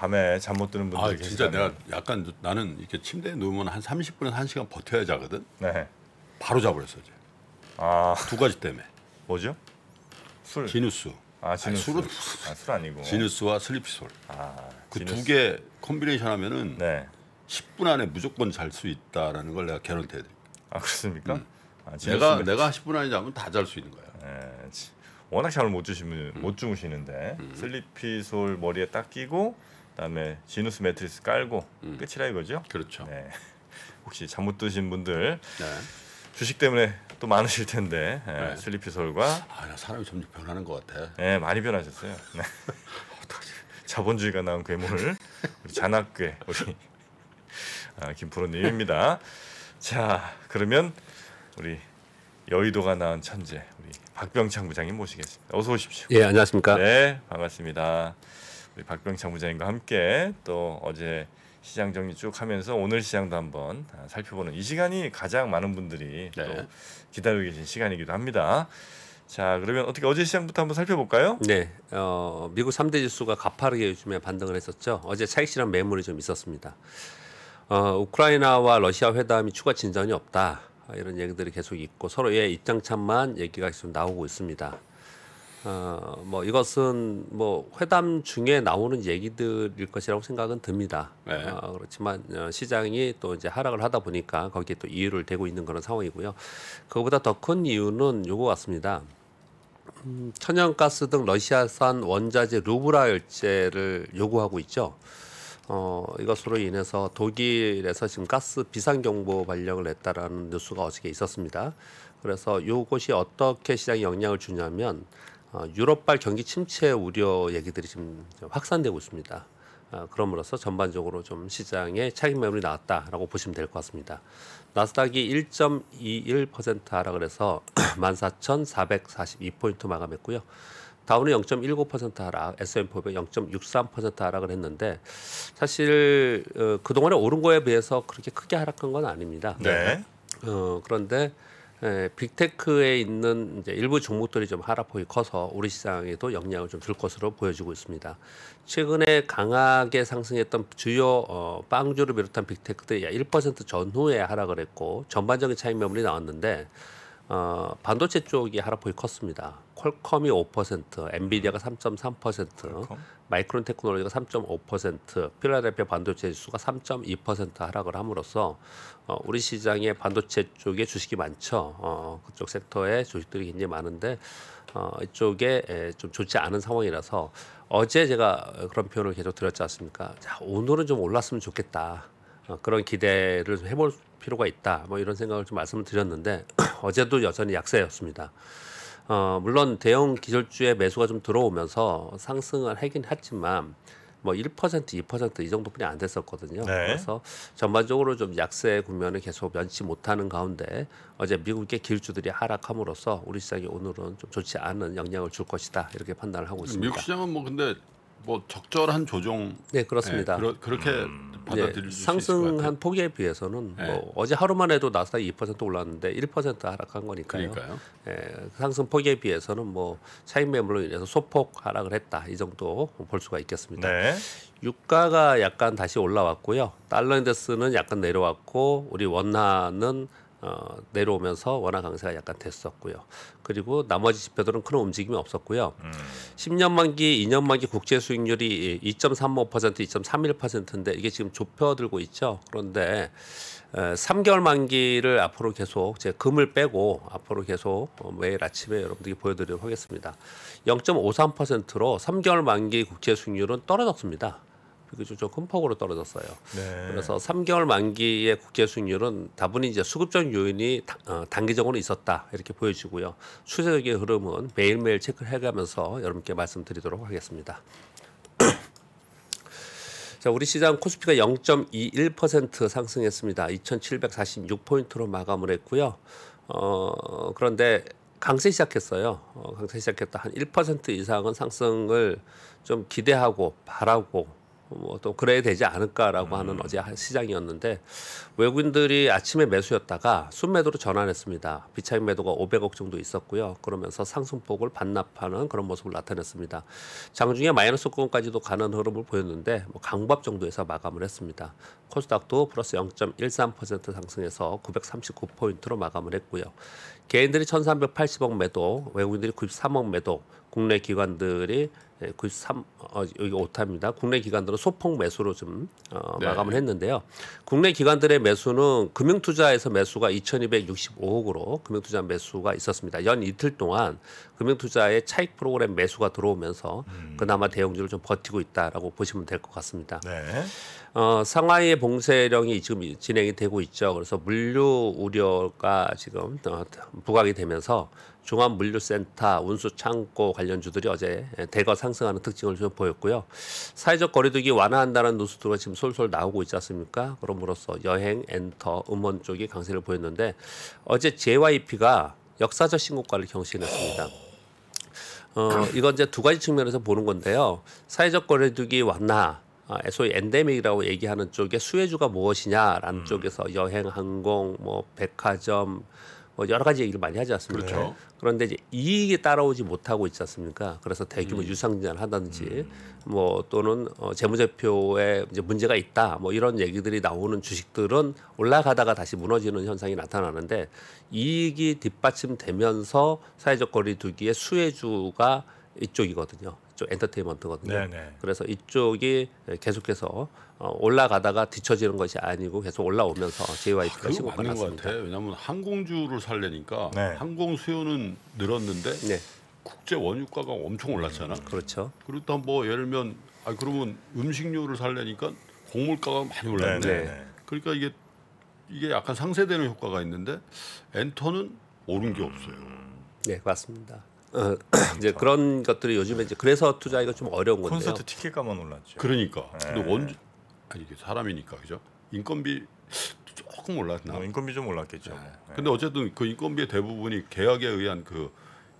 밤에 잠 못 드는 분들 아, 진짜 내가 약간 나는 이렇게 침대에 누우면 한 30분에서 1시간 버텨야 자거든. 네. 바로 자버렸어 이제. 아. 두 가지 때문에. 뭐죠? 술. 지누스. 아, 지누스. 아니, 술은 아, 술 아니고. 지누스와 슬립솔. 아, 그 두 개 콤비네이션 하면은 네. 10분 안에 무조건 잘 수 있다라는 걸 내가 개런티 해 드릴게요. 아, 그렇습니까? 음. 아, 내가 맥주. 내가 10분 안에 자면 다 잘 수 있는 거야. 네. 워낙 잠을 못 주시면 음. 못 주무시는데 음. 슬리피솔 머리에 딱 끼고 그다음에 지누스 매트리스 깔고 음. 끝이라 이거죠? 그렇죠. 네. 혹시 잠못 드신 분들 네. 주식 때문에 또 많으실 텐데 예, 네. 슬리피 솔과 아, 사람이 점점 변하는 것 같아. 네, 많이 변하셨어요. 네. 자본주의가 나온 괴물 우리 잔악괴 우리 아, 김프로님입니다. 자, 그러면 우리 여의도가 나온 천재 우리 박병창 부장님 모시겠습니다. 어서 오십시오. 예, 안녕하십니까? 네, 반갑습니다. 우리 박병창 부장님과 함께 또 어제 시장 정리 쭉 하면서 오늘 시장도 한번 살펴보는 이 시간이 가장 많은 분들이 네. 또 기다리고 계신 시간이기도 합니다. 자 그러면 어떻게 어제 시장부터 한번 살펴볼까요? 네, 어, 미국 3대 지수가 가파르게 요즘에 반등을 했었죠. 어제 차익 실험 매물이 좀 있었습니다. 어, 우크라이나와 러시아 회담이 추가 진전이 없다 이런 얘기들이 계속 있고 서로의 입장차만 얘기가 계속 나오고 있습니다. 어, 뭐 이것은 뭐 회담 중에 나오는 얘기들일 것이라고 생각은 듭니다. 네. 어, 그렇지만 어, 시장이 또 이제 하락을 하다 보니까 거기에 또 이유를 대고 있는 그런 상황이고요. 그것보다더 큰 이유는 요거 같습니다. 음, 천연가스 등 러시아산 원자재 루브라 열제를 요구하고 있죠. 어, 이것으로 인해서 독일에서 지금 가스 비상경보 발령을 냈다라는 뉴스가 어저께 있었습니다. 그래서 이것이 어떻게 시장에 영향을 주냐면 어, 유럽발 경기 침체 우려 얘기들이 지금 확산되고 있습니다. 어, 그럼으로써 전반적으로 좀 시장에 차익 매물이 나왔다라고 보시면 될 것 같습니다. 나스닥이 1.21% 하락을 해서 14,442포인트 마감했고요. 다우는 0.19% 하락, S&P500 0.63% 하락을 했는데 사실 어, 그동안에 오른 거에 비해서 그렇게 크게 하락한 건 아닙니다. 네. 어, 그런데 예, 빅테크에 있는 이제 일부 종목들이 좀 하락폭이 커서 우리 시장에도 영향을 좀 줄 것으로 보여지고 있습니다. 최근에 강하게 상승했던 주요 어, 빵주를 비롯한 빅테크들이 약1% 전후에 하락을 했고 전반적인 차익 매물이 나왔는데 어, 반도체 쪽이 하락폭이 컸습니다. 퀄컴이 5%, 엔비디아가 3.3%, 퀄컴? 마이크론 테크놀로지가 3.5%, 필라델피아 반도체 지수가 3.2% 하락을 함으로써 어, 우리 시장의 반도체 쪽에 주식이 많죠. 어, 그쪽 섹터에 주식들이 굉장히 많은데 어, 이쪽에 에, 좀 좋지 않은 상황이라서 어제 제가 그런 표현을 계속 드렸지 않습니까? 자, 오늘은 좀 올랐으면 좋겠다. 어, 그런 기대를 좀 해볼 필요가 있다. 뭐 이런 생각을 좀 말씀을 드렸는데 어제도 여전히 약세였습니다. 어, 물론 대형 기술주의 매수가 좀 들어오면서 상승을 하긴 했지만 뭐 1%, 2%이 정도뿐이 안 됐었거든요. 네. 그래서 전반적으로 좀 약세 국면을 계속 면치 못하는 가운데 어제 미국의 기술주들이 하락함으로써 우리 시장이 오늘은 좀 좋지 않은 영향을 줄 것이다 이렇게 판단을 하고 있습니다. 미국 시장은 뭐 근데 뭐 적절한 조정. 네 그렇습니다. 네, 그러, 그렇게 음. 받아들일 네, 수 상승한 폭에 비해서는 네. 뭐 어제 하루만 해도 나스닥 2% 올랐는데 1% 하락한 거니까요. 그러니까요. 예, 상승 폭에 비해서는 뭐 차익 매물로 인해서 소폭 하락을 했다 이 정도 볼 수가 있겠습니다. 네. 유가가 약간 다시 올라왔고요. 달러 인덱스는 약간 내려왔고 우리 원화는 어, 내려오면서 원화 강세가 약간 됐었고요. 그리고 나머지 지표들은 큰 움직임이 없었고요. 음. 10년 만기, 2년 만기 국제 수익률이 2.35%, 2.31%인데 이게 지금 좁혀들고 있죠. 그런데 에, 3개월 만기를 앞으로 계속 제 금을 빼고 앞으로 계속 어, 매일 아침에 여러분들이 보여드리도록 하겠습니다. 0.53%로 3개월 만기 국제 수익률은 떨어졌습니다. 비교적 좀큰 폭으로 떨어졌어요. 네. 그래서 3개월 만기의 국제 수익률은 다분히 이제 수급적 요인이 다, 어, 단기적으로 있었다 이렇게 보여지고요. 추세적인 흐름은 매일매일 체크를 해가면서 여러분께 말씀드리도록 하겠습니다. 자, 우리 시장 코스피가 0.21% 상승했습니다. 2,746포인트로 마감을 했고요. 어, 그런데 강세 시작했어요. 어, 강세 시작했다. 한 1% 이상은 상승을 좀 기대하고 바라고 뭐또 그래야 되지 않을까라고 음. 하는 어제 시장이었는데 외국인들이 아침에 매수였다가 순매도로 전환했습니다. 비차익 매도가 500억 정도 있었고요. 그러면서 상승폭을 반납하는 그런 모습을 나타냈습니다. 장중에 마이너스 권까지도 가는 흐름을 보였는데 뭐강박 정도에서 마감을 했습니다. 코스닥도 플러스 0.13% 상승해서 939포인트로 마감을 했고요. 개인들이 1,380억 매도, 외국인들이 93억 매도, 국내 기관들이 93 예, 어, 여기 오타입니다. 국내 기관들은 소폭 매수로 좀 어, 네. 마감을 했는데요. 국내 기관들의 매수는 금융투자에서 매수가 2,265억으로 금융투자 매수가 있었습니다. 연 이틀 동안 금융투자의 차익 프로그램 매수가 들어오면서 음. 그나마 대형주를 좀 버티고 있다라고 보시면 될 것 같습니다. 네. 어, 상하이의 봉쇄령이 지금 진행이 되고 있죠. 그래서 물류 우려가 지금 어, 부각이 되면서 중앙물류센터, 운수창고 관련주들이 어제 대거 상승하는 특징을 좀 보였고요. 사회적 거리두기 완화한다는 뉴스들가 지금 솔솔 나오고 있지 않습니까? 그럼으로써 여행, 엔터, 음원 쪽이 강세를 보였는데 어제 JYP가 역사적 신고가를 경신했습니다. 어, 이건 이제 두 가지 측면에서 보는 건데요. 사회적 거리두기 완화, 아, 소위 엔데믹이라고 얘기하는 쪽에 수혜주가 무엇이냐라는 음. 쪽에서 여행, 항공, 뭐 백화점 뭐 여러 가지 얘기를 많이 하지 않습니까? 그렇죠. 그런데 이제 이익이 따라오지 못하고 있지 않습니까? 그래서 대규모 음. 유상증자를 하든지 음. 뭐 또는 어, 재무제표에 이제 문제가 있다 뭐 이런 얘기들이 나오는 주식들은 올라가다가 다시 무너지는 현상이 나타나는데 이익이 뒷받침되면서 사회적 거리두기의 수혜주가 이쪽이거든요. 쪽 엔터테인먼트거든요. 네네. 네. 그래서 이쪽이 계속해서 어, 올라가다가 뒤처지는 것이 아니고 계속 올라오면서 JYP가 아, 신고가 났습니 왜냐하면 항공주를 살려니까 네. 항공 수요는 늘었는데 네. 국제 원유가가 엄청 올랐잖아. 음, 그렇죠. 그렇다 뭐 예를 들면 아 그러면 음식료를 살려니까 곡물가가 많이 올랐네 네, 네, 그러니까 이게 이게 약간 상쇄되는 효과가 있는데 엔터는 오른 게 음. 없어요. 네 맞습니다. 어, 이제 그런 것들이 요즘에 이제 그래서 투자하기가 좀 어려운 건데요. 콘서트 티켓값만 올랐죠. 그러니까. 네. 근데 원 아니 이게 사람이니까 그죠? 인건비 조금 올랐나? 어, 인건비 좀 올랐겠죠. 네. 네. 근데 어쨌든 그 인건비의 대부분이 계약에 의한 그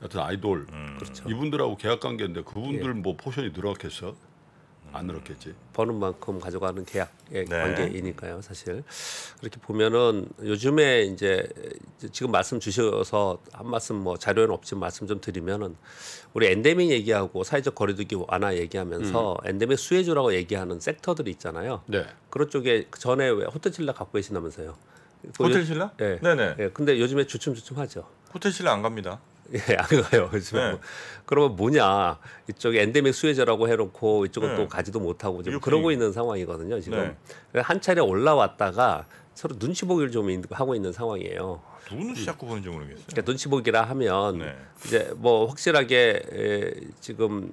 여튼 아이돌 음. 그렇죠. 이분들하고 계약 관계인데 그분들 예. 뭐 포션이 늘어났겠어? 안 늘었겠지. 버는 만큼 가져가는 계약의 예, 네. 관계이니까요, 사실. 그렇게 보면은 요즘에 이제 지금 말씀 주셔서 한 말씀 뭐 자료는 없지만 말씀 좀 드리면은 우리 엔데믹 얘기하고 사회적 거리두기 완화 얘기하면서 음. 엔데믹 수혜주라고 얘기하는 섹터들이 있잖아요. 네. 그런 쪽에 그 전에 왜 호텔신라 갖고 계신다면서요 그 호텔신라? 예. 네. 네네. 예. 근데 요즘에 주춤주춤하죠. 호텔신라 안 갑니다. 예, 안 가요. 요즘에 네. 뭐. 그러면 뭐냐. 이쪽에 엔데믹 수혜자라고 해놓고 이쪽은 네. 또 가지도 못하고 지금 그러고 있는 상황이거든요. 지금 네. 한 차례 올라왔다가 서로 눈치 보기를 좀 하고 있는 상황이에요. 누구 눈치 자꾸 보는지 모르겠어요. 그러니까 눈치 보기라 하면 네. 이제 뭐 확실하게 에, 지금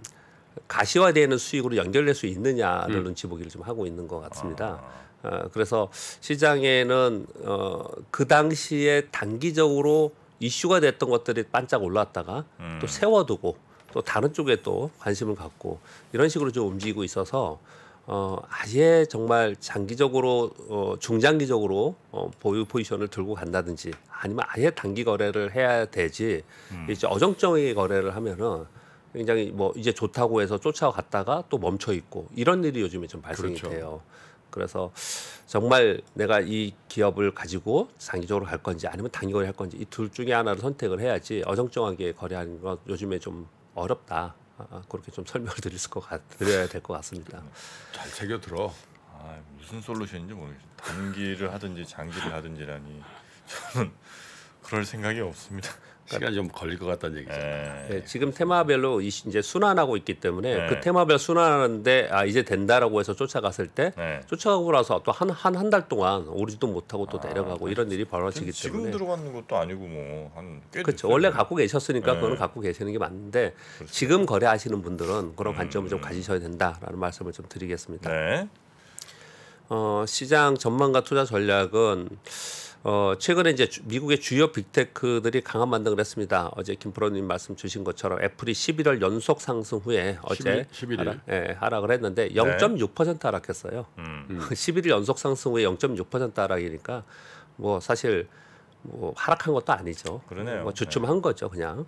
가시화되는 수익으로 연결될 수 있느냐를 음. 눈치 보기를 좀 하고 있는 것 같습니다. 아. 어, 그래서 시장에는 어, 그 당시에 단기적으로 이슈가 됐던 것들이 반짝 올라왔다가 음. 또 세워두고 또 다른 쪽에 또 관심을 갖고 이런 식으로 좀 움직이고 있어서 어, 아예 정말 장기적으로 어, 중장기적으로 어, 보유 포지션을 들고 간다든지 아니면 아예 단기 거래를 해야 되지 음. 이제 어정쩡하게 거래를 하면은 굉장히 뭐 이제 좋다고 해서 쫓아갔다가 또 멈춰 있고 이런 일이 요즘에 좀 발생이 그렇죠. 돼요. 그래서 정말 내가 이 기업을 가지고 장기적으로 갈 건지 아니면 단기거래 할 건지 이 둘 중에 하나를 선택을 해야지 어정쩡하게 거래하는 건 요즘에 좀 어렵다. 아, 아 그렇게 좀 설명을 드릴 수 같, 드려야 될 것 같습니다. 잘 새겨 들어. 아, 무슨 솔루션인지 모르겠어. 단기를 하든지 장기를 하든지라니 저는 그럴 생각이 없습니다. 그러니까 시간이 좀 걸릴 것 같다는 얘기죠아 네, 예. 예, 지금 테마별로 이제 순환하고 있기 때문에 네. 그 테마별 순환하는데 아 이제 된다라고 해서 쫓아갔을 때 네. 쫓아가고 나서 또 한 한 한 달 동안 오르지도 못하고 또 아, 내려가고 네. 이런 일이 벌어지기 지금 때문에 지금 들어가는 것도 아니고 뭐한 그렇죠. 원래 갖고 계셨으니까 네. 그거는 갖고 계시는 게 맞는데 그렇죠. 지금 거래하시는 분들은 그런 관점을 좀 음. 가지셔야 된다라는 말씀을 좀 드리겠습니다. 네. 어, 시장 전망과 투자 전략은 어, 최근에 이제 주, 미국의 주요 빅테크들이 강한 반등을 했습니다. 어제 김프로님 말씀 주신 것처럼 애플이 11월 연속 상승 후에 어제 11, 하락, 예, 하락을 했는데 0.6% 네. 하락했어요. 음. 11일 음. 연속 상승 후에 0.6% 하락이니까 뭐 사실 뭐 하락한 것도 아니죠. 그러네요. 뭐 주춤한 네. 거죠, 그냥.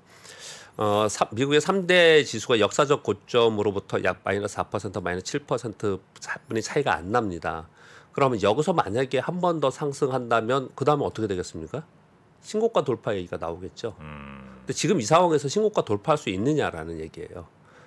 어, 사, 미국의 3대 지수가 역사적 고점으로부터 약 마이너스 4% 마이너스 7%분이 차이가 안 납니다. 그러면 여기서 만약에 한 번 더 상승한다면 그 다음에 어떻게 되겠습니까? 신고가 돌파 얘기가 나오겠죠. 음. 근데 지금 이 상황에서 신고가 돌파할 수 있느냐라는 얘기예요.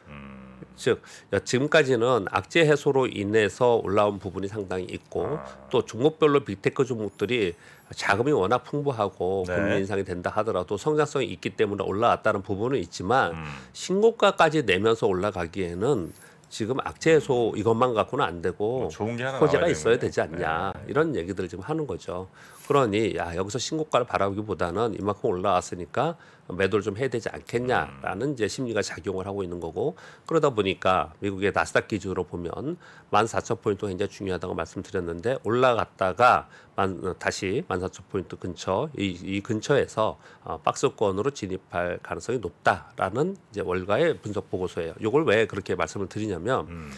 음. 즉 지금까지는 악재 해소로 인해서 올라온 부분이 상당히 있고 아. 또 종목별로 빅테크 종목들이 자금이 워낙 풍부하고 네. 금리 인상이 된다 하더라도 성장성이 있기 때문에 올라왔다는 부분은 있지만 음. 신고가까지 내면서 올라가기에는 지금 악재소 이것만 갖고는 안 되고 뭐 좋은 게 하나 호재가 있어야 되지 않냐 네. 이런 얘기들을 지금 하는 거죠. 그러니 야 여기서 신고가를 바라기보다는 보 이만큼 올라왔으니까 매도를 좀 해야 되지 않겠냐라는 음. 이제 심리가 작용을 하고 있는 거고 그러다 보니까 미국의 나스닥 기준으로 보면 만 사천 포인트 굉장히 중요하다고 말씀드렸는데 올라갔다가 만, 어, 다시 만사천 포인트 근처 이, 이 근처에서 어, 박스권으로 진입할 가능성이 높다라는 이제 월가의 분석 보고서예요. 요걸 왜 그렇게 말씀을 드리냐면 음.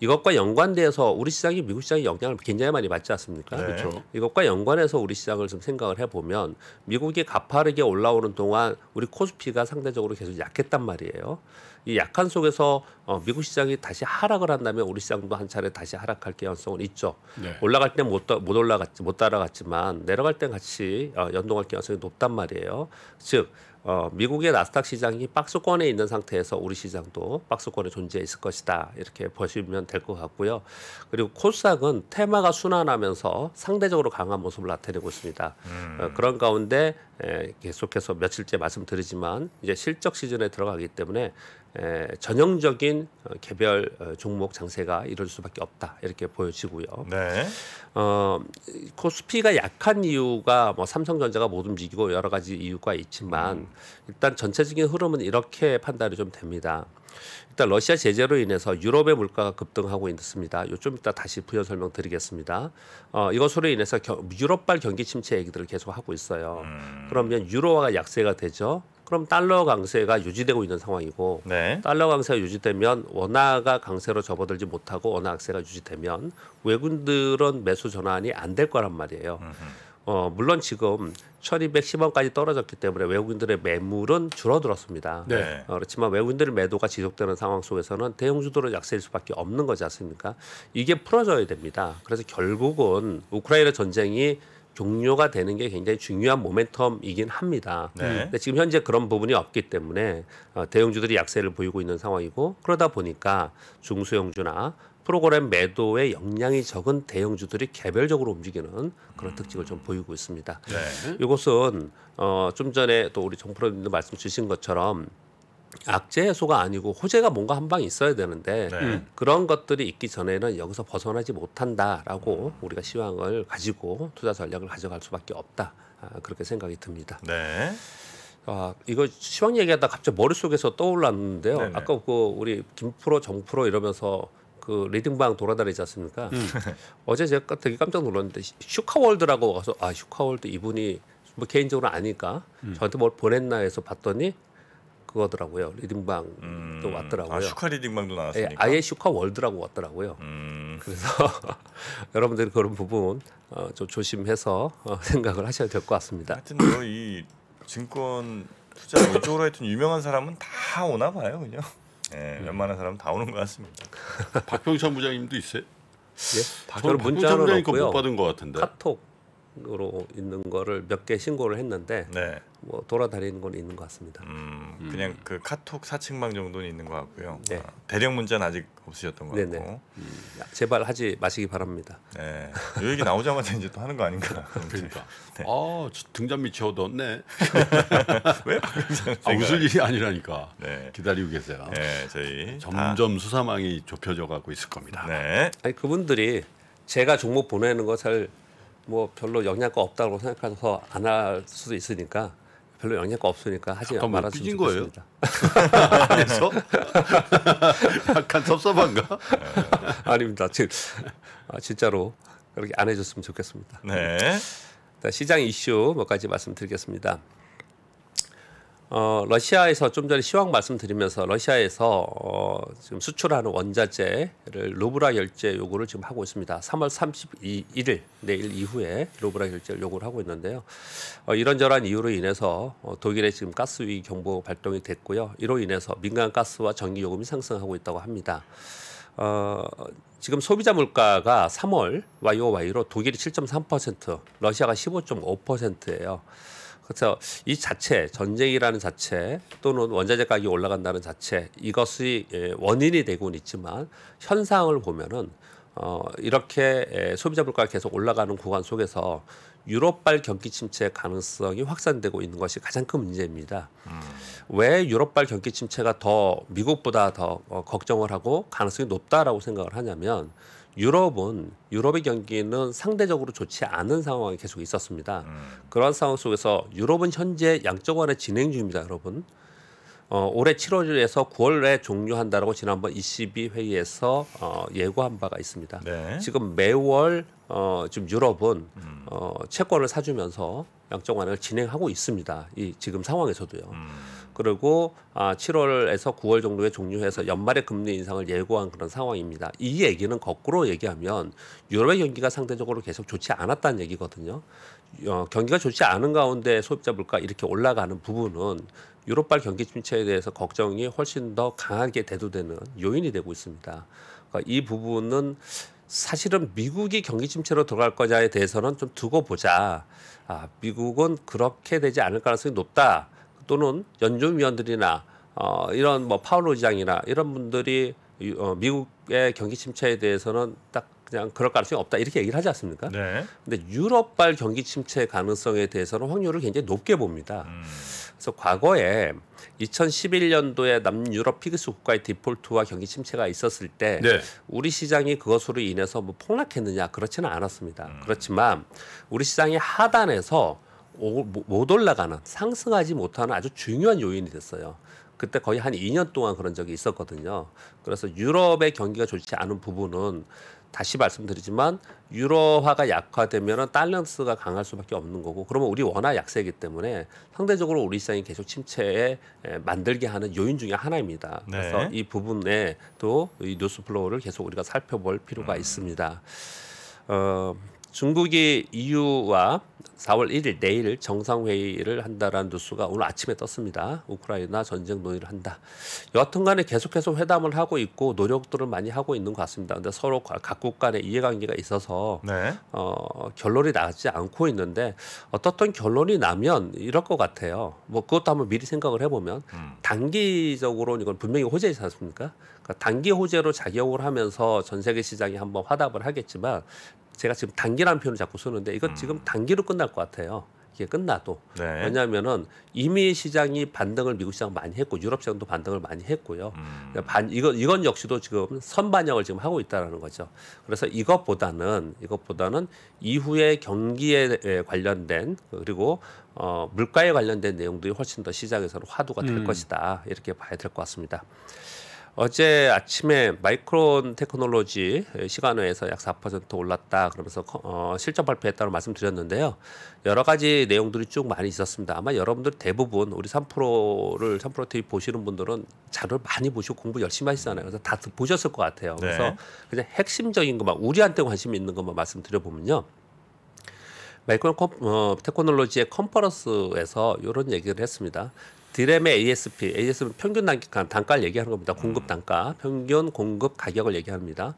이것과 연관돼서 우리 시장이 미국 시장의 영향을 굉장히 많이 받지 않습니까? 네. 그렇죠. 이것과 연관해서 우리 시장을 좀 생각을 해보면 미국이 가파르게 올라오는 동안 우리 코스피가 상대적으로 계속 약했단 말이에요. 이 약한 속에서 어, 미국 시장이 다시 하락을 한다면 우리 시장도 한 차례 다시 하락할 가능성은 있죠. 네. 올라갈 때는 못, 못 올라갔지 못 따라갔지만 내려갈 때 같이 어, 연동할 가능성이 높단 말이에요. 즉 어, 미국의 나스닥 시장이 박스권에 있는 상태에서 우리 시장도 박스권에 존재해 있을 것이다 이렇게 보시면 될 것 같고요. 그리고 코스닥은 테마가 순환하면서 상대적으로 강한 모습을 나타내고 있습니다. 어, 음. 어, 그런 가운데 에, 계속해서 며칠째 말씀드리지만 이제 실적 시즌에 들어가기 때문에 전형적인 어, 개별 어, 종목 장세가 이럴 수밖에 없다 이렇게 보여지고요. 네. 어, 코스피가 그 약한 이유가 뭐 삼성전자가 못 움직이고 여러 가지 이유가 있지만 음. 일단 전체적인 흐름은 이렇게 판단이 좀 됩니다. 일단 러시아 제재로 인해서 유럽의 물가가 급등하고 있습니다. 요좀 이따 다시 부연 설명드리겠습니다. 어, 이것으로 인해서 겨, 유럽발 경기 침체 얘기들을 계속 하고 있어요. 음. 그러면 유로화가 약세가 되죠. 그럼 달러 강세가 유지되고 있는 상황이고 네. 달러 강세가 유지되면 원화가 강세로 접어들지 못하고 원화 악세가 유지되면 외국인들은 매수 전환이 안 될 거란 말이에요. 어, 물론 지금 1210원까지 떨어졌기 때문에 외국인들의 매물은 줄어들었습니다. 네. 어, 그렇지만 외국인들의 매도가 지속되는 상황 속에서는 대형주도은 약세일 수밖에 없는 거지 않습니까? 이게 풀어져야 됩니다. 그래서 결국은 우크라이나 전쟁이 종료가 되는 게 굉장히 중요한 모멘텀이긴 합니다. 네. 근데 지금 현재 그런 부분이 없기 때문에 어, 대형주들이 약세를 보이고 있는 상황이고 그러다 보니까 중소형주나 프로그램 매도의역량이 적은 대형주들이 개별적으로 움직이는 그런 음. 특징을 좀 보이고 있습니다. 네. 이것은 어, 좀 전에 또 우리 정프로님도 말씀 주신 것처럼 악재 해소가 아니고 호재가 뭔가 한 방 있어야 되는데 네. 음. 그런 것들이 있기 전에는 여기서 벗어나지 못한다라고 우리가 시황을 가지고 투자 전략을 가져갈 수밖에 없다 아, 그렇게 생각이 듭니다. 네. 아, 이거 시황 얘기하다 갑자기 머릿속에서 떠올랐는데요. 네네. 아까 그 우리 김프로 정프로 이러면서 그 리딩방 돌아다니지 않습니까? 음. 어제 제가 되게 깜짝 놀랐는데 슈카월드라고 가서 아 슈카월드 이분이 뭐 개인적으로 아니까 음. 저한테 뭘 보냈나 해서 봤더니 그거더라고요. 리딩방도 음. 왔더라고요. 아, 슈카 리딩방도 나왔습니까? 예, 아예 슈카 월드라고 왔더라고요. 음. 그래서 여러분들이 그런 부분 어, 좀 조심해서 어, 생각을 하셔야 될 것 같습니다. 하여튼 뭐이 증권 투자 이쪽으로 하여튼 유명한 사람은 다 오나 봐요, 그냥. 예, 음. 웬만한 사람 다 오는 것 같습니다. 박병찬 부장님도 있어요? 예? 저는 문자로 받은 것 같은데. 카톡 으로 있는 거를 몇 개 신고를 했는데 네. 뭐 돌아다니는 건 있는 것 같습니다. 음, 그냥 음. 그 카톡 사칭방 정도는 있는 것 같고요. 네. 아, 대령 문제는 아직 없으셨던 것 네네. 같고 네. 음, 제발 하지 마시기 바랍니다. 네, 요 얘기 나오자마자 이제 또 하는 거 아닌가? 그러니까. 네. 아 등잔미 채워뒀네. 왜? 아, 웃을 일이 아니라니까. 네. 기다리고 계세요. 네, 저희 점점 다. 수사망이 좁혀져 가고 있을 겁니다. 네. 아니 그분들이 제가 종목 보내는 거잘 뭐 별로 영향가 없다고 생각해서 안 할 수도 있으니까 별로 영향가 없으니까 하지 말았으면 삐진 좋겠습니다. 그래서 약간 섭섭한가? 아닙니다. 지, 아, 진짜로 그렇게 안 해줬으면 좋겠습니다. 네. 시장 이슈 몇 가지 말씀드리겠습니다. 어, 러시아에서 좀 전에 시황 말씀드리면서 러시아에서 어, 지금 수출하는 원자재를 루브라 결제 요구를 지금 하고 있습니다. 3월 31일 내일 이후에 루브라 결제를 요구를 하고 있는데요. 어, 이런저런 이유로 인해서 어, 독일에 지금 가스 위기 경보 발동이 됐고요. 이로 인해서 민간 가스와 전기 요금이 상승하고 있다고 합니다. 어, 지금 소비자 물가가 3월 YOY로 독일이 7.3%, 러시아가 15.5%예요. 그래서 이 자체 전쟁이라는 자체 또는 원자재 가격이 올라간다는 자체 이것이 예, 원인이 되고는 있지만 현상을 보면은 어, 이렇게 예, 소비자 물가가 계속 올라가는 구간 속에서 유럽발 경기 침체 가능성이 확산되고 있는 것이 가장 큰 문제입니다. 음. 왜 유럽발 경기 침체가 더 미국보다 더 어, 걱정을 하고 가능성이 높다라고 생각을 하냐면 유럽은 유럽의 경기는 상대적으로 좋지 않은 상황이 계속 있었습니다. 음. 그런 상황 속에서 유럽은 현재 양적 완화 진행 중입니다, 여러분. 어, 올해 7월에서 9월에 종료한다라고 지난번 22회의에서 어, 예고한 바가 있습니다. 네. 지금 매월 어, 지금 유럽은 음. 어, 채권을 사주면서 양적 완화를 진행하고 있습니다. 이 지금 상황에서도요. 음. 그리고 아, 7월에서 9월 정도에 종료해서 연말에 금리 인상을 예고한 그런 상황입니다. 이 얘기는 거꾸로 얘기하면 유럽의 경기가 상대적으로 계속 좋지 않았다는 얘기거든요. 어, 경기가 좋지 않은 가운데 소비자 물가 이렇게 올라가는 부분은 유럽발 경기 침체에 대해서 걱정이 훨씬 더 강하게 대두되는 요인이 되고 있습니다. 그러니까 이 부분은 사실은 미국이 경기 침체로 들어갈 거냐에 대해서는 좀 두고 보자. 아, 미국은 그렇게 되지 않을 가능성이 높다. 또는 연준 위원들이나 어, 이런 뭐 파울로 의장이나 이런 분들이 어, 미국의 경기 침체에 대해서는 딱 그냥 그럴 가능성이 없다 이렇게 얘기를 하지 않습니까? 네. 근데 유럽발 경기 침체 가능성에 대해서는 확률을 굉장히 높게 봅니다. 음. 그래서 과거에 2011년도에 남유럽 피그스 국가의 디폴트와 경기 침체가 있었을 때 네. 우리 시장이 그것으로 인해서 뭐 폭락했느냐 그렇지는 않았습니다. 음. 그렇지만 우리 시장이 하단에서 오, 못 올라가는 상승하지 못하는 아주 중요한 요인이 됐어요. 그때 거의 한 2년 동안 그런 적이 있었거든요. 그래서 유럽의 경기가 좋지 않은 부분은 다시 말씀드리지만 유로화가 약화되면 달란스가 강할 수밖에 없는 거고 그러면 우리 원화 약세이기 때문에 상대적으로 우리 시장이 계속 침체에 만들게 하는 요인 중의 하나입니다. 네. 그래서 이 부분에 또 이 뉴스 플로우를 계속 우리가 살펴볼 필요가 음. 있습니다. 어, 중국이 EU와 4월 1일 내일 정상회의를 한다라는 뉴스가 오늘 아침에 떴습니다. 우크라이나 전쟁 논의를 한다. 여하튼 간에 계속해서 회담을 하고 있고 노력들을 많이 하고 있는 것 같습니다. 근데 서로 각국 간의 이해관계가 있어서 네. 어, 결론이 나지 않고 있는데 어떻든 결론이 나면 이럴 것 같아요. 뭐 그것도 한번 미리 생각을 해보면 음. 단기적으로는 이건 분명히 호재이지 않습니까? 그니까 단기 호재로 작용을 하면서 전 세계 시장이 한번 화답을 하겠지만 제가 지금 단기라는 표현을 자꾸 쓰는데 이거 음. 지금 단기로 끝날 것 같아요. 이게 끝나도 네. 왜냐하면은 이미 시장이 반등을 미국 시장 많이 했고 유럽 시장도 반등을 많이 했고요. 음. 그러니까 반이거 이건 역시도 지금 선반영을 지금 하고 있다라는 거죠. 그래서 이것보다는 이것보다는 이후에 경기에 관련된 그리고 어, 물가에 관련된 내용들이 훨씬 더 시장에서는 화두가 될 음. 것이다 이렇게 봐야 될 것 같습니다. 어제 아침에 마이크론 테크놀로지 시간외에서 약 4% 올랐다 그러면서 어, 실적 발표했다고 말씀드렸는데요. 여러 가지 내용들이 쭉 많이 있었습니다. 아마 여러분들 대부분 우리 3%를 3% TV 보시는 분들은 자료를 많이 보시고 공부 열심히 하시잖아요. 그래서 다 보셨을 것 같아요. 네. 그래서 네. 그냥 핵심적인 것만 우리한테 관심 있는 것만 말씀드려 보면요. 마이크론 컴, 어, 테크놀로지의 컨퍼런스에서 이런 얘기를 했습니다. 드램의 ASP, ASP는 평균 단가, 단가를 얘기하는 겁니다. 공급 음. 단가, 평균 공급 가격을 얘기합니다.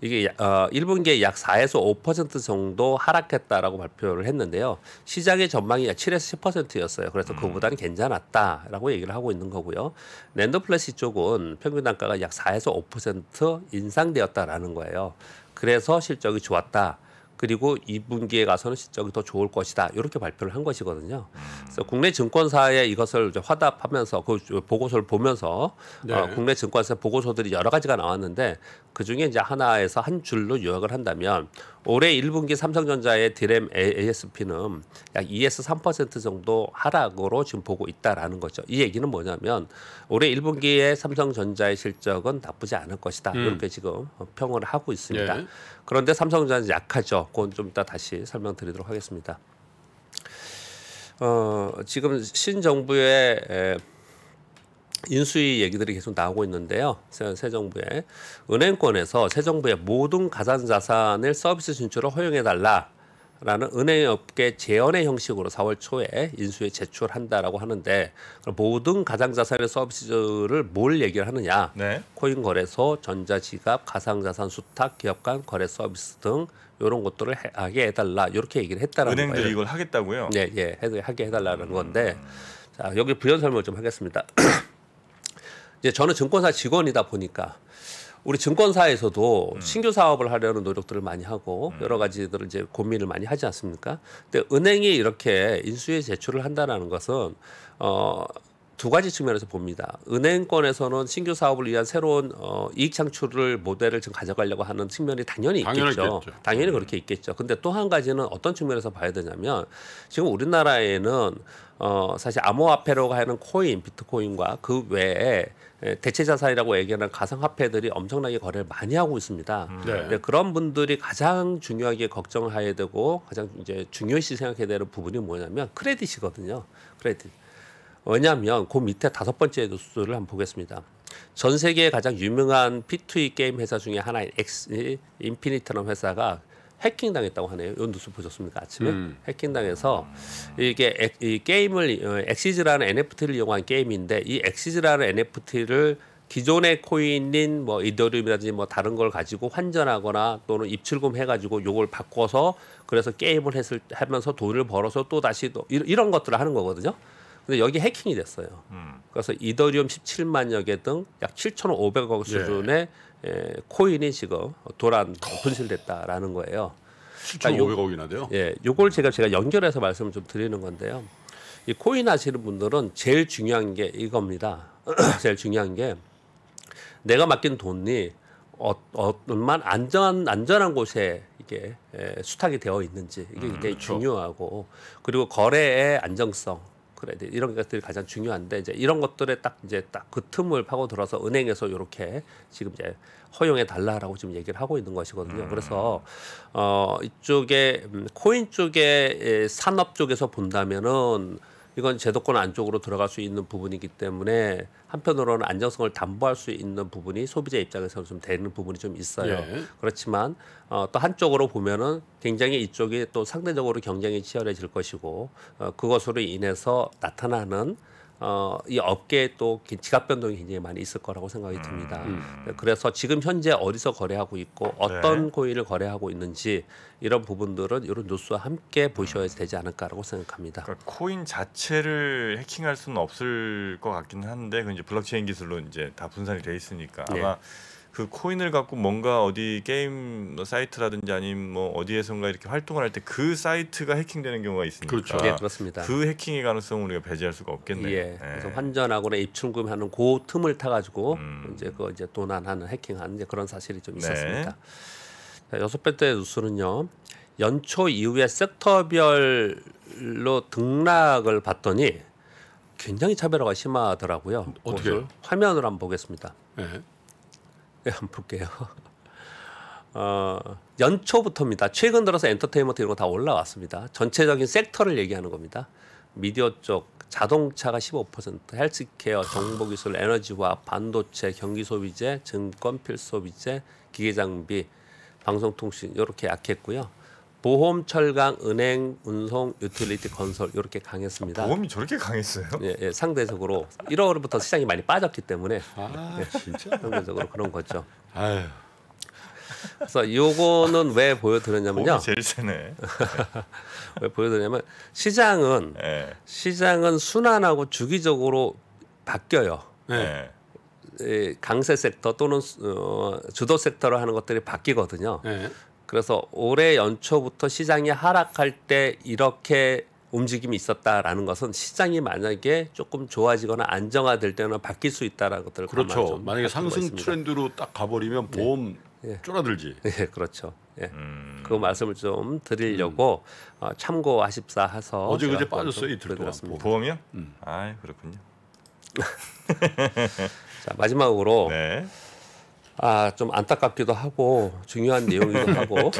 이게 어, 1분기에 약 4에서 5% 정도 하락했다라고 발표를 했는데요. 시장의 전망이 약 7에서 10%였어요. 그래서 음. 그보다는 괜찮았다라고 얘기를 하고 있는 거고요. 랜더플래시 쪽은 평균 단가가 약 4에서 5% 인상되었다라는 거예요. 그래서 실적이 좋았다. 그리고 2분기에 가서는 실적이 더 좋을 것이다 이렇게 발표를 한 것이거든요. 그래서 국내 증권사에 이것을 이제 화답하면서 그 보고서를 보면서 어, 네. 어, 국내 증권사 보고서들이 여러 가지가 나왔는데 그 중에 이제 하나에서 한 줄로 요약을 한다면 올해 1분기 삼성전자의 디램 ASP는 약 2에서 3% 정도 하락으로 지금 보고 있다라는 거죠. 이 얘기는 뭐냐면 올해 1분기에 삼성전자의 실적은 나쁘지 않을 것이다. 음. 이렇게 지금 평을 하고 있습니다. 네. 그런데 삼성전자 는 약하죠. 그건 좀 이따 다시 설명드리도록 하겠습니다. 어, 지금 신정부의 인수위 얘기들이 계속 나오고 있는데요. 새 정부의 은행권에서 새 정부의 모든 가산 자산을 서비스 진출을 허용해 달라. 라는 은행업계 제언의 형식으로 4월 초에 인수에 제출한다라고 하는데 모든 가산자산의 서비스를 뭘 얘기를 하느냐 네. 코인 거래소, 전자지갑, 가상자산 수탁, 기업간 거래 서비스 등 이런 것들을 해, 하게 해달라 이렇게 얘기를 했다라는 은행들이 거예요. 은행들이 이걸 하겠다고요? 네, 예, 예. 해, 하게 해달라는 음. 건데 자 여기 부연 설명 을좀 하겠습니다. 이제 저는 증권사 직원이다 보니까 우리 증권사에서도 음. 신규 사업을 하려는 노력들을 많이 하고 음. 여러 가지들을 이제 고민을 많이 하지 않습니까? 근데 은행이 이렇게 인수에 제출을 한다라는 것은 어두 가지 측면에서 봅니다. 은행권에서는 신규 사업을 위한 새로운 어, 이익 창출을 모델을 좀 가져가려고 하는 측면이 당연히 있겠죠. 당연히 음. 그렇게 있겠죠. 근데 또 한 가지는 어떤 측면에서 봐야 되냐면 지금 우리나라에는 어, 사실 암호화폐로 하는 코인, 비트코인과 그 외에 예, 대체 자산이라고 얘기하는 가상화폐들이 엄청나게 거래를 많이 하고 있습니다. 음. 네. 네, 그런 분들이 가장 중요하게 걱정해야 을 되고 가장 이제 중요시 생각해야 되는 부분이 뭐냐면 크레딧이거든요. 크레딧. 왜냐하면 그 밑에 다섯 번째 뉴스를 한번 보겠습니다. 전 세계에 가장 유명한 P2E 게임 회사 중에 하나인 엑스 인피니트라는 회사가 해킹 당했다고 하네요. 이 뉴스 보셨습니까? 아침에 음. 해킹 당해서 이게 액, 이 게임을 엑시즈라는 어, NFT를 이용한 게임인데 이 엑시즈라는 NFT를 기존의 코인인 뭐 이더리움이라든지 뭐 다른 걸 가지고 환전하거나 또는 입출금 해가지고 요걸 바꿔서 그래서 게임을 했을 하면서 돈을 벌어서 또 다시 또 이런 것들을 하는 거거든요. 근데 여기 해킹이 됐어요. 음. 그래서 이더리움 17만여 개등 약 7,500억 수준의 예. 에, 코인이 지금 도란 분실됐다라는 거예요. 7,500억이나 그러니까 돼요? 예, 요걸 제가 제가 연결해서 말씀을 좀 드리는 건데요. 이 코인 하시는 분들은 제일 중요한 게 이겁니다. 제일 중요한 게 내가 맡긴 돈이 어, 어 얼만 안전 안전한 곳에 이게 에, 예, 수탁이 되어 있는지 이게 음, 굉장히 음, 그렇죠. 중요하고 그리고 거래의 안정성 그래 이런 것들이 가장 중요한데 이제 이런 것들에 딱 이제 딱 그 틈을 파고 들어서 은행에서 이렇게 지금 이제 허용해 달라라고 지금 얘기를 하고 있는 것이거든요. 음. 그래서 어 이쪽에 음, 코인 쪽에 산업 쪽에서 본다면은 이건 제도권 안쪽으로 들어갈 수 있는 부분이기 때문에 한편으로는 안정성을 담보할 수 있는 부분이 소비자 입장에서는 좀 되는 부분이 좀 있어요. 예. 그렇지만 어, 또 한쪽으로 보면은 굉장히 이쪽이 또 상대적으로 경쟁이 치열해질 것이고 어, 그것으로 인해서 나타나는 어, 이 업계에 또 지갑 변동이 굉장히 많이 있을 거라고 생각이 음, 듭니다. 음. 네, 그래서 지금 현재 어디서 거래하고 있고 네. 어떤 네. 코인을 거래하고 있는지 이런 부분들은 이런 뉴스와 함께 보셔야 되지 않을까라고 생각합니다. 그러니까 코인 자체를 해킹할 수는 없을 것 같긴 한데 그 이제 블록체인 기술로 이제 다 분산이 돼 있으니까 예. 아마 네. 그 코인을 갖고 뭔가 어디 게임 뭐 사이트라든지 아니면 뭐 어디에선가 이렇게 활동을 할 때 그 사이트가 해킹되는 경우가 있으니까 그렇죠. 예, 그렇습니다. 그 해킹의 가능성은 우리가 배제할 수가 없겠네요. 예, 예. 그래서 환전하거나 입출금하는 그 틈을 타가지고 음. 이제 그 이제 도난하는 해킹하는 이제 그런 사실이 좀 있었습니다. 네. 여섯 번째 뉴스는요. 연초 이후에 섹터별로 등락을 봤더니 굉장히 차별화가 심하더라고요. 어떻게 화면을 한번 보겠습니다. 네. 왜안 예, 볼게요? 어, 연초부터입니다. 최근 들어서 엔터테인먼트 이런 거 다 올라왔습니다. 전체적인 섹터를 얘기하는 겁니다. 미디어 쪽 자동차가 15%, 헬스케어, 정보기술, 에너지화, 반도체, 경기소비재, 증권 필소비재, 기계장비, 방송통신 이렇게 약했고요. 보험, 철강, 은행, 운송, 유틸리티, 건설 이렇게 강했습니다. 보험이 저렇게 강했어요? 예, 예 상대적으로 1월부터 시장이 많이 빠졌기 때문에 아, 예, 진짜 상대적으로 그런 거죠. 아유. 그래서 요거는 왜 보여드렸냐면요. 제일 세네. 왜 보여드렸냐면 시장은 네. 시장은 순환하고 주기적으로 바뀌어요. 네. 예. 예, 강세 섹터 또는 어, 주도 섹터로 하는 것들이 바뀌거든요. 네. 그래서 올해 연초부터 시장이 하락할 때 이렇게 움직임이 있었다라는 것은 시장이 만약에 조금 좋아지거나 안정화될 때는 바뀔 수 있다라는 것들을 그렇죠. 만약에 상승 습니다 트렌드로 딱 가버리면 네. 보험 예. 예. 줄들지 예, 그렇죠. 예. 음. 그 말씀을 좀 드리려고 음. 어, 참고하십사 해서 어제 그제 빠졌어요 이틀 동안 보험이요? 음. 아 그렇군요. 자 마지막으로. 네. 아, 좀 안타깝기도 하고 중요한 내용이기도 하고.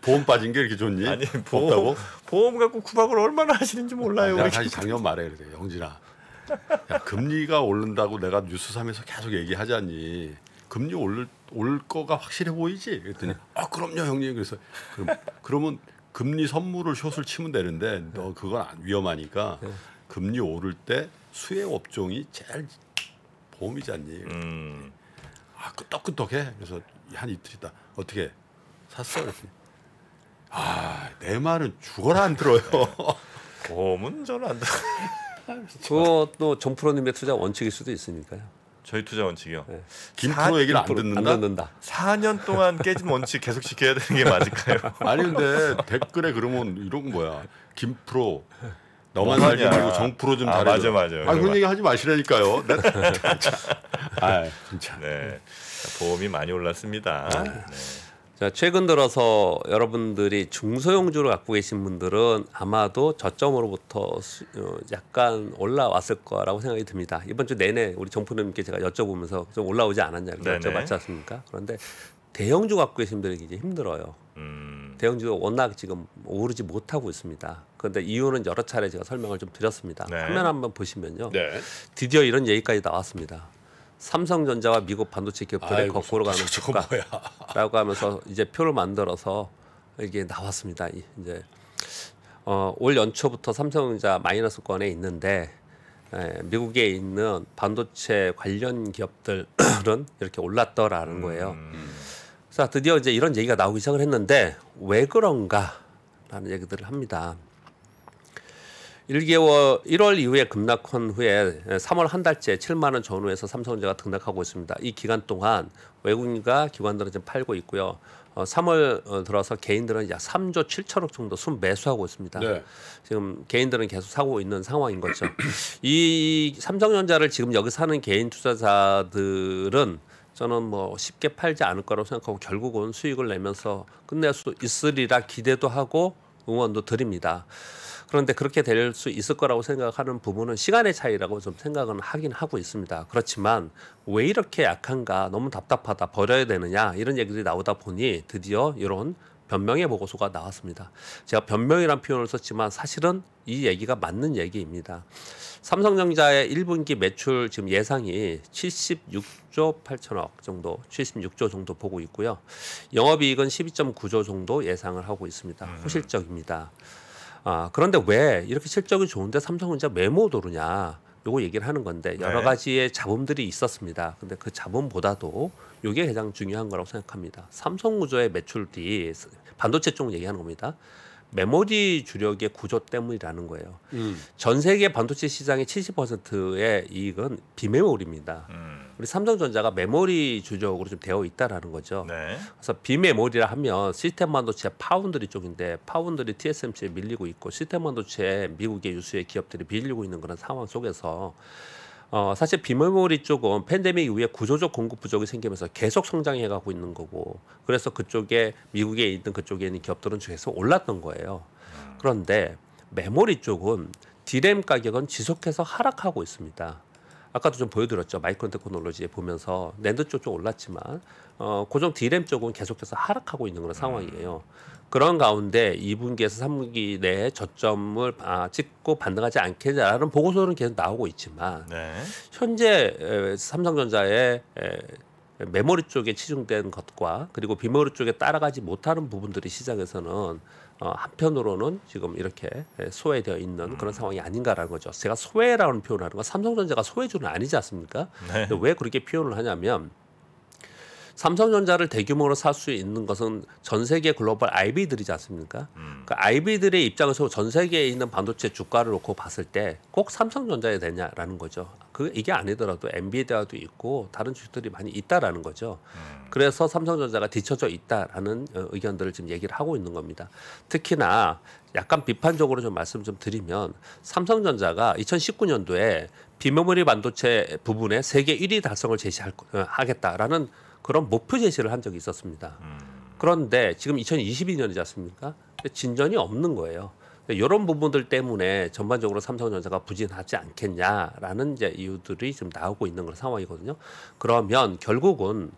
보험 빠진 게 이렇게 좋니? 아니, 보험, 없다고? 보험 갖고 구박을 얼마나 하시는지 몰라요. 내가 다시 작년 말에 그래, 영진아. 야, 금리가 오른다고 내가 뉴스 삼에서 계속 얘기하자니 금리 오를 올 거가 확실해 보이지? 그랬더니 아, 그럼요, 형님. 그래서 그럼 그러면 금리 선물을 숏을 치면 되는데 너 그건 위험하니까 네. 금리 오를 때 수혜 업종이 제일 보험이잖니. 음. 아, 끄떡끄떡해. 그 그래서 한 이틀 있다. 어떻게 샀어? 그랬더니 아, 내 말은 죽어라 안 들어요. 보험은 저는 안 들어요. 그것도 정프로님의 투자 원칙일 수도 있으니까요. 저희 투자 원칙이요. 네. 김프로 얘기를 안 듣는다? 안 듣는다. 4년 동안 깨진 원칙 계속 지켜야 되는 게 맞을까요? 아니 근데 댓글에 그러면 이런 거야. 김프로 너만 살지 말고 정프로 좀 잘해줘. 맞아 맞아. 아 그런 얘기 하지 마시라니까요. 네. 아 진짜. 네. 보험이 많이 올랐습니다. 네. 자, 최근 들어서 여러분들이 중소형주를 갖고 계신 분들은 아마도 저점으로부터 수, 어, 약간 올라왔을 거라고 생각이 듭니다. 이번 주 내내 우리 정프님께 제가 여쭤보면서 좀 올라오지 않았냐 여쭤봤지 않습니까? 그런데 대형주 갖고 계신 분들이 굉장히 힘들어요. 음. 대형주가 워낙 지금 오르지 못하고 있습니다. 그런데 이유는 여러 차례 제가 설명을 좀 드렸습니다. 네. 화면 한번 보시면요. 네. 드디어 이런 얘기까지 나왔습니다. 삼성전자와 미국 반도체 기업들의 거꾸로 가는 국가라고 하면서 이제 표를 만들어서 이게 나왔습니다. 이제 어, 올 연초부터 삼성전자 마이너스권에 있는데 예, 미국에 있는 반도체 관련 기업들은 이렇게 올랐더라는 거예요. 음. 자, 드디어 이제 이런 얘기가 나오기 시작을 했는데 왜 그런가라는 얘기들을 합니다. 1개월 1월 이후에 급락한 후에 3월 한 달째 7만 원 전후에서 삼성전자가 등락하고 있습니다. 이 기간 동안 외국인과 기관들은 지금 팔고 있고요. 3월 어, 어, 들어서 개인들은 약 3조 7천억 정도 순 매수하고 있습니다. 네. 지금 개인들은 계속 사고 있는 상황인 거죠. 이 삼성전자를 지금 여기 사는 개인 투자자들은 저는 뭐 쉽게 팔지 않을 거라고 생각하고 결국은 수익을 내면서 끝낼 수 있으리라 기대도 하고 응원도 드립니다. 그런데 그렇게 될 수 있을 거라고 생각하는 부분은 시간의 차이라고 좀 생각은 하긴 하고 있습니다. 그렇지만 왜 이렇게 약한가 너무 답답하다 버려야 되느냐 이런 얘기들이 나오다 보니 드디어 이런 변명의 보고서가 나왔습니다. 제가 변명이란 표현을 썼지만 사실은 이 얘기가 맞는 얘기입니다. 삼성전자의 1분기 매출 지금 예상이 76조 8천억 정도, 76조 정도 보고 있고요. 영업이익은 12.9조 정도 예상을 하고 있습니다. 음. 호실적입니다. 아, 그런데 왜 이렇게 실적이 좋은데 삼성전자 매모 도르냐? 요거 얘기를 하는 건데 네. 여러 가지의 잡음들이 있었습니다. 근데 그 잡음보다도 요게 가장 중요한 거라고 생각합니다. 삼성구조의 매출이 반도체 쪽 얘기하는 겁니다. 메모리 주력의 구조 때문이라는 거예요. 음. 전 세계 반도체 시장의 70%의 이익은 비메모리입니다. 음. 우리 삼성전자가 메모리 주력으로 좀 되어 있다라는 거죠. 네. 그래서 비메모리라 하면 시스템 반도체 파운드리 쪽인데 파운드리 TSMC에 밀리고 있고 시스템 반도체 미국의 유수의 기업들이 밀리고 있는 그런 상황 속에서 어, 사실 비메모리 쪽은 팬데믹 이후에 구조적 공급 부족이 생기면서 계속 성장해 가고 있는 거고 그래서 그쪽에 미국에 있는 그쪽에 있는 기업들은 계속 올랐던 거예요. 음. 그런데 메모리 쪽은 디램 가격은 지속해서 하락하고 있습니다. 아까도 좀 보여드렸죠. 마이크론 테크놀로지에 보면서 랜드 쪽 좀 올랐지만 어, 고정 디램 쪽은 계속해서 하락하고 있는 그런 음. 상황이에요. 그런 가운데 2분기에서 3분기 내에 저점을 아, 찍고 반등하지 않겠냐라는 보고서는 계속 나오고 있지만 네. 현재 에, 삼성전자의 에, 메모리 쪽에 치중된 것과 그리고 비메모리 쪽에 따라가지 못하는 부분들이 시장에서는 어, 한편으로는 지금 이렇게 소외되어 있는 그런 음. 상황이 아닌가라는 거죠. 제가 소외라는 표현하는 을건 삼성전자가 소외주는 아니지 않습니까? 네. 왜 그렇게 표현을 하냐면 삼성전자를 대규모로 살 수 있는 것은 전 세계 글로벌 IB들이지 않습니까? 음. 그 그러니까 IB들의 입장에서 전 세계에 있는 반도체 주가를 놓고 봤을 때 꼭 삼성전자에 되냐라는 거죠. 그 이게 아니더라도 엔비디아도 있고 다른 주식들이 많이 있다라는 거죠. 음. 그래서 삼성전자가 뒤쳐져 있다라는 어, 의견들을 지금 얘기를 하고 있는 겁니다. 특히나 약간 비판적으로 좀 말씀 좀 드리면 삼성전자가 2019년도에 비메모리 반도체 부분에 세계 1위 달성을 제시하겠다라는 그런 목표 제시를 한 적이 있었습니다. 음. 그런데 지금 2022년이지 않습니까? 진전이 없는 거예요. 이런 부분들 때문에 전반적으로 삼성전자가 부진하지 않겠냐라는 이제 이유들이 지금 나오고 있는 그런 상황이거든요. 그러면 결국은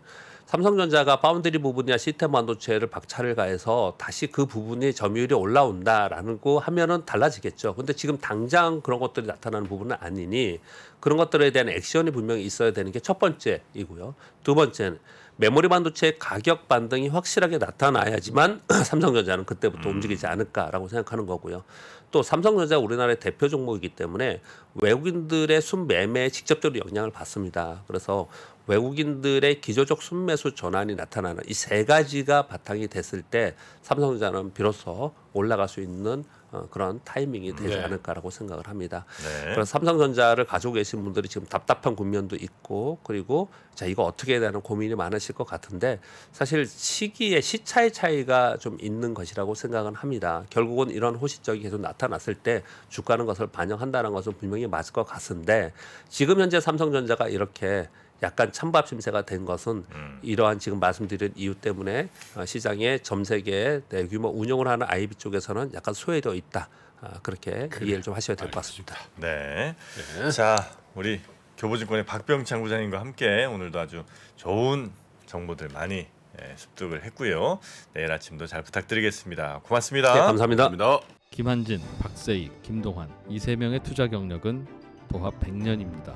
삼성전자가 파운드리 부분이나 시스템 반도체를 박차를 가해서 다시 그 부분이 점유율이 올라온다라는 거 하면은 달라지겠죠. 근데 지금 당장 그런 것들이 나타나는 부분은 아니니 그런 것들에 대한 액션이 분명히 있어야 되는 게 첫 번째이고요. 두 번째는 메모리 반도체 가격 반등이 확실하게 나타나야지만 삼성전자는 그때부터 음. 움직이지 않을까라고 생각하는 거고요. 또 삼성전자 우리나라의 대표 종목이기 때문에 외국인들의 순매매에 직접적으로 영향을 받습니다. 그래서 외국인들의 기조적 순매수 전환이 나타나는 이 세 가지가 바탕이 됐을 때 삼성전자는 비로소 올라갈 수 있는 어, 그런 타이밍이 되지 네. 않을까라고 생각을 합니다. 네. 그래서 삼성전자를 가지고 계신 분들이 지금 답답한 국면도 있고 그리고 자 이거 어떻게 해야 되는 고민이 많으실 것 같은데 사실 시기에 시차의 차이가 좀 있는 것이라고 생각은 합니다. 결국은 이런 호시적이 계속 나타났을 때 주가는 것을 반영한다는 것은 분명히 맞을 것 같은데 지금 현재 삼성전자가 이렇게 약간 찬밥 심세가 된 것은 음. 이러한 지금 말씀드린 이유 때문에 어, 시장의 점세계 대규모 운영을 하는 아이비 쪽에서는 약간 소외되어 있다. 아, 그렇게 그래. 이해를 좀 하셔야 될 것 같습니다. 네. 네. 자, 우리 교보증권의 박병창 부장님과 함께 오늘도 아주 좋은 정보들 많이 예, 습득을 했고요. 내일 아침도 잘 부탁드리겠습니다. 고맙습니다. 네, 감사합니다. 감사합니다. 김한진, 박세희, 김동환 이 세 명의 투자 경력은 도합 100년입니다.